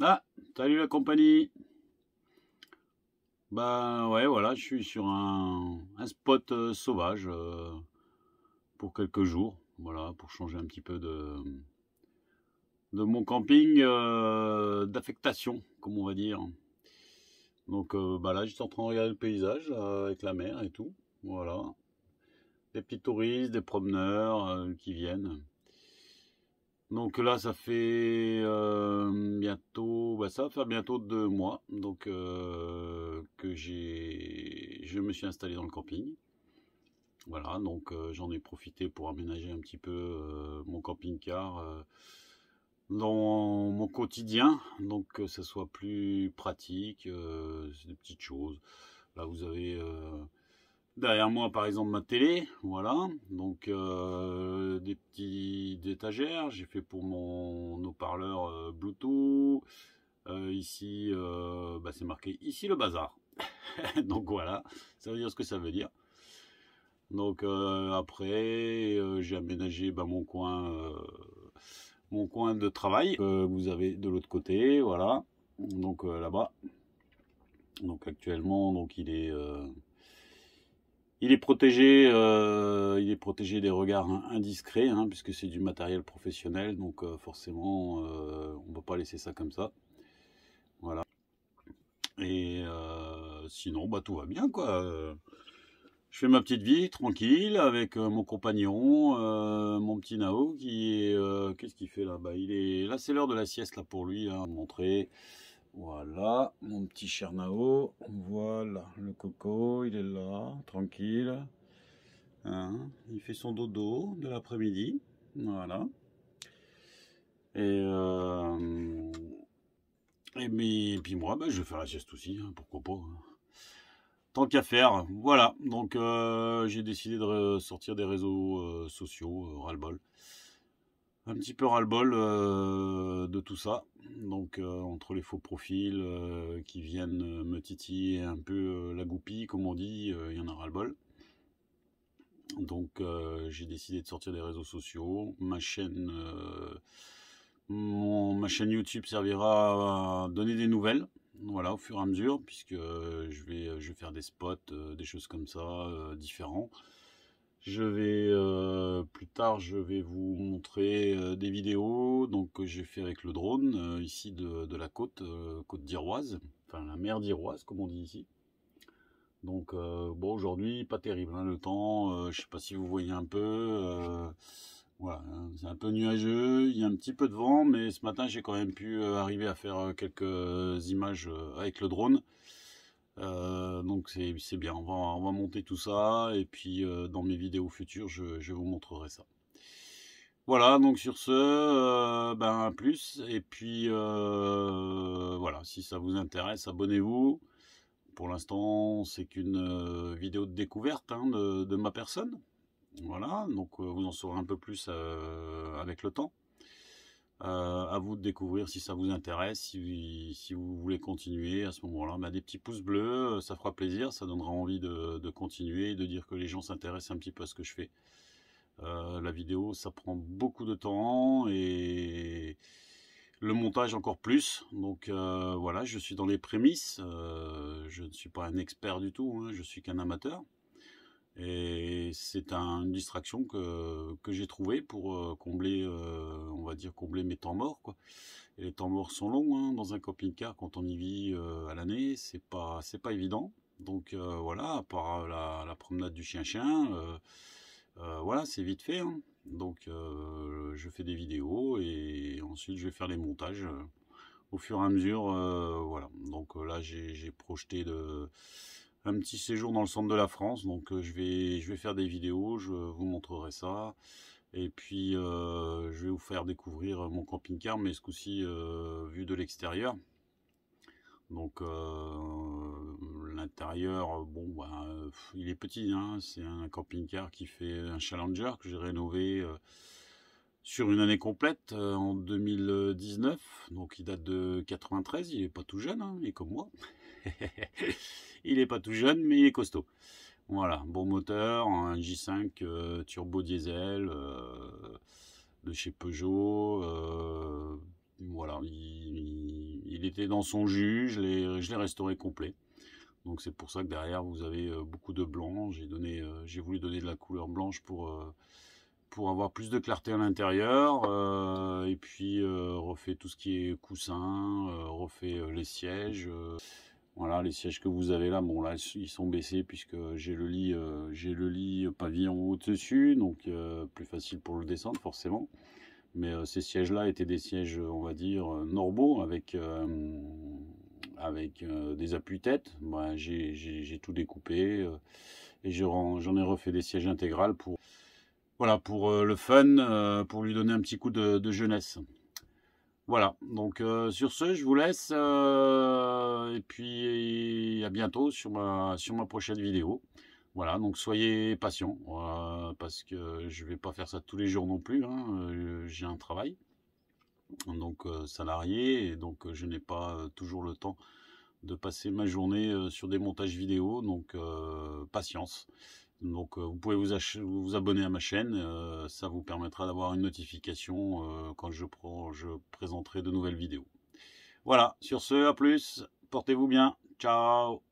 Ah, salut la compagnie. Bah ouais, voilà, je suis sur un, un spot euh, sauvage euh, pour quelques jours. Voilà, pour changer un petit peu de, de mon camping euh, d'affectation, comme on va dire. Donc bah là, j'étais en train de regarder le paysage avec la mer et tout. Voilà. Des petits touristes, des promeneurs qui viennent. Donc là, ça fait euh, bientôt, bah, ça bientôt deux mois donc, euh, que que je me suis installé dans le camping. Voilà, donc euh, j'en ai profité pour aménager un petit peu mon camping-car dans mon quotidien, donc que ce soit plus pratique, c'est des petites choses. Là, vous avez derrière moi, par exemple, ma télé, voilà, donc des petites étagères, j'ai fait pour mon haut-parleur euh, Bluetooth. Euh, ici, euh, bah, c'est marqué ici le bazar. Donc voilà, ça veut dire ce que ça veut dire. Donc après, j'ai aménagé bah, mon coin, mon coin de travail vous avez de l'autre côté, voilà. Donc là-bas. Donc actuellement, donc il est, il est protégé, euh, il est protégé des regards indiscrets, hein, puisque c'est du matériel professionnel, donc euh, forcément, euh, on ne peut pas laisser ça comme ça. Voilà. Et sinon, bah, tout va bien, quoi. Je fais ma petite vie tranquille avec mon compagnon, mon petit Nao, qui est. Qu'est-ce qu'il fait là bas il est. Là, c'est l'heure de la sieste là pour lui, à hein, montrer. Voilà, mon petit cher Nao, Voilà, le coco, il est là, tranquille. Hein, il fait son dodo de l'après-midi. Voilà. Et, mais, euh, puis moi, ben, je vais faire la sieste aussi, hein, pourquoi pas. Hein. Tant qu'à faire, voilà. Donc euh, j'ai décidé de sortir des réseaux euh, sociaux, ras-le-bol un petit peu ras-le-bol euh, de tout ça. Donc euh, entre les faux profils euh, qui viennent me titiller un peu la goupille, comme on dit, il y en a ras-le-bol. Donc j'ai décidé de sortir des réseaux sociaux. Ma chaîne, ma chaîne YouTube servira à donner des nouvelles. Voilà, au fur et à mesure, puisque je vais faire des spots, des choses comme ça, différents. Je vais euh, plus tard, je vais vous montrer euh, des vidéos donc que j'ai fait avec le drone euh, ici de, la côte, côte d'Iroise, enfin la mer d'Iroise comme on dit ici. Donc bon aujourd'hui pas terrible hein, le temps, je ne sais pas si vous voyez un peu, voilà hein, c'est un peu nuageux, il y a un petit peu de vent mais ce matin j'ai quand même pu arriver à faire quelques images avec le drone. Euh, donc c'est bien, on va, monter tout ça, et puis euh, dans mes vidéos futures, je, vous montrerai ça. Voilà, donc sur ce, euh, ben plus, et puis voilà, si ça vous intéresse, abonnez-vous. Pour l'instant, c'est qu'une vidéo de découverte hein, de, de, ma personne. Voilà, donc vous en saurez un peu plus avec le temps. Euh, à vous de découvrir si ça vous intéresse, si, vous voulez continuer à ce moment-là. Bah, des petits pouces bleus, euh, ça fera plaisir, ça donnera envie de, de continuer, de dire que les gens s'intéressent un petit peu à ce que je fais. Euh, la vidéo, ça prend beaucoup de temps et le montage encore plus. Donc voilà, je suis dans les prémices. je ne suis pas un expert du tout, hein, je suis qu'un amateur. Et c'est une distraction que, j'ai trouvée pour combler, on va dire, combler mes temps morts. Quoi. Et les temps morts sont longs hein. dans un camping-car quand on y vit euh, à l'année, c'est pas, c'est pas évident. Donc euh, voilà, à part euh, la, promenade du chien-chien, voilà, c'est vite fait. Hein. Donc je fais des vidéos et ensuite je vais faire les montages au fur et à mesure. voilà, donc là j'ai projeté de un petit séjour dans le centre de la France. Donc je, vais, je vais faire des vidéos, je vous montrerai ça. Et puis, euh, je vais vous faire découvrir euh, mon camping-car, mais ce coup-ci, euh, vu de l'extérieur. Donc, l'intérieur, bon, bah, il est petit. Hein. C'est un camping-car qui fait un Challenger que j'ai rénové sur une année complète en 2019. Donc, il date de 93. Il est pas tout jeune, hein. il est comme moi. il est pas tout jeune, mais il est costaud. Voilà, bon moteur, un J5 euh, turbo diesel euh, de chez Peugeot. Euh, voilà, il, était dans son jus, je l'ai restauré complet. Donc c'est pour ça que derrière vous avez beaucoup de blanc. J'ai donné, j'ai voulu donner de la couleur blanche pour pour avoir plus de clarté à l'intérieur. et puis refait tout ce qui est coussin, refait les sièges. Voilà, les sièges que vous avez là, bon là, ils sont baissés puisque j'ai le lit, euh, j'ai le lit euh, pavillon au-dessus, donc euh, plus facile pour le descendre forcément. Mais ces sièges-là étaient des sièges, on va dire, normaux avec avec des appuis-têtes. Bah, j'ai tout découpé et j'en ai refait des sièges intégrales pour voilà pour le fun, pour lui donner un petit coup de jeunesse. Voilà, donc sur ce, je vous laisse et puis à bientôt sur ma, sur ma prochaine vidéo. Voilà, donc soyez patients euh, parce que je vais pas faire ça tous les jours non plus. Hein, j'ai un travail, donc salarié, et donc je n'ai pas toujours le temps de passer ma journée sur des montages vidéo, donc patience. Donc euh, vous pouvez vous, vous, abonner à ma chaîne, euh, ça vous permettra d'avoir une notification euh, quand je, je présenterai de nouvelles vidéos. Voilà, sur ce, à plus, portez-vous bien, ciao